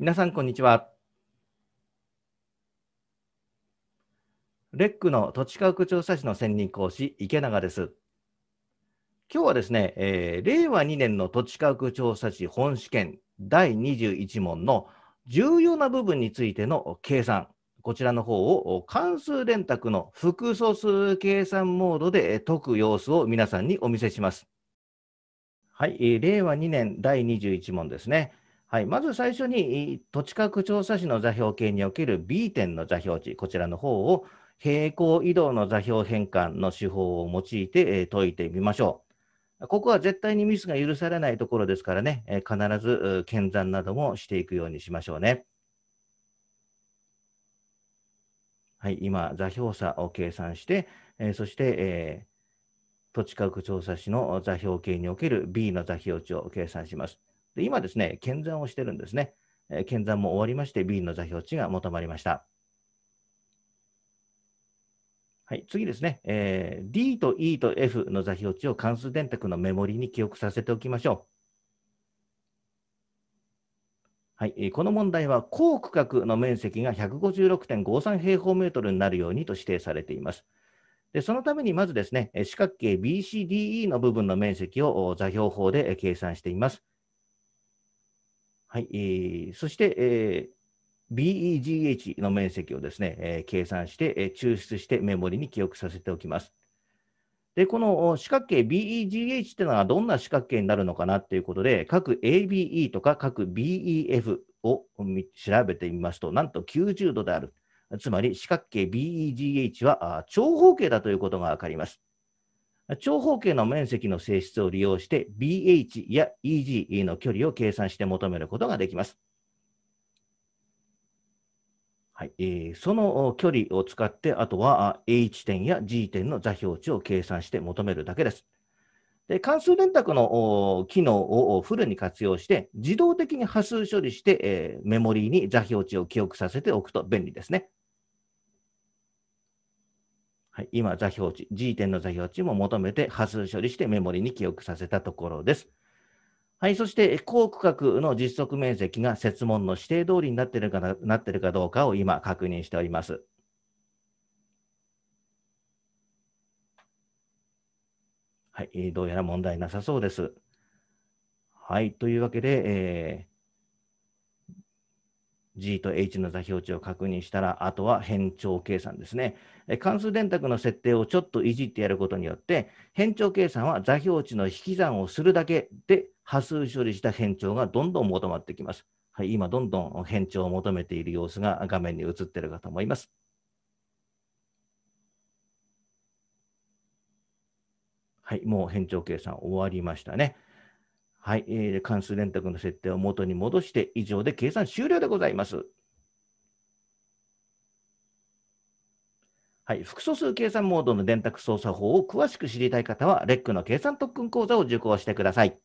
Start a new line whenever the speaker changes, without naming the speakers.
皆さん、こんにちは。レックの土地価格調査士の専任講師、池永です。今日はですね、えー、令和2年の土地価格調査士本試験第21問の重要な部分についての計算、こちらの方を関数電卓の複素数計算モードで解く様子を皆さんにお見せします。はい、え令和2年第21問ですね。はい、まず最初に土地価格調査士の座標系における B 点の座標値、こちらの方を平行移動の座標変換の手法を用いて、え解いてみましょう。ここは絶対にミスが許されないところですからね、え必ず検算などもしていくようにしましょうね。はい、今、座標差を計算して、えそして、え土地価格調査士の座標系における B の座標値を計算します。で今ですね、検算をしてるんですね。え検算も終わりまして、B の座標値が求まりました。はい、次ですね、えー、D と E と F の座標値を関数電卓のメモリに記憶させておきましょう。はい、この問題は高区画の面積が156.53平方メートルになるようにと指定されています。でそのためにまずですね、四角形 BCDE の部分の面積を座標法で計算しています。はい、えー、そして、えー、BEGH の面積をですね、えー、計算して、えー、抽出してメモリに記憶させておきます。で、この四角形 BEGH っていうのはどんな四角形になるのかなっていうことで、各 ABE とか各 BEF を調べてみますと、なんと90度である。つまり四角形 BEGH は長方形だということがわかります。長方形の面積の性質を利用して BH や EG の距離を計算して求めることができます。はいえー、その距離を使って、あとは H 点や G 点の座標値を計算して求めるだけです。で関数電卓の機能をフルに活用して、自動的に波数処理して、えー、メモリーに座標値を記憶させておくと便利ですね。はい、今、座標値、G 点の座標値も求めて波数処理してメモリに記憶させたところです。はい、そして、高区画の実測面積が設問の指定通りになっているかななっているかどうかを今確認しております。はい、どうやら問題なさそうです。はい、というわけで、えー G と H の座標値を確認したら、あとは変調計算ですね。関数電卓の設定をちょっといじってやることによって、変調計算は座標値の引き算をするだけで、波数処理した変調がどんどん求まってきます。はい、今、どんどん変調を求めている様子が画面に映っているかと思います。はい、もう変調計算終わりましたね。はい、えー、関数電卓の設定を元に戻して、以上で計算終了でございます。はい、複素数計算モードの電卓操作法を詳しく知りたい方は、レックの計算特訓講座を受講してください。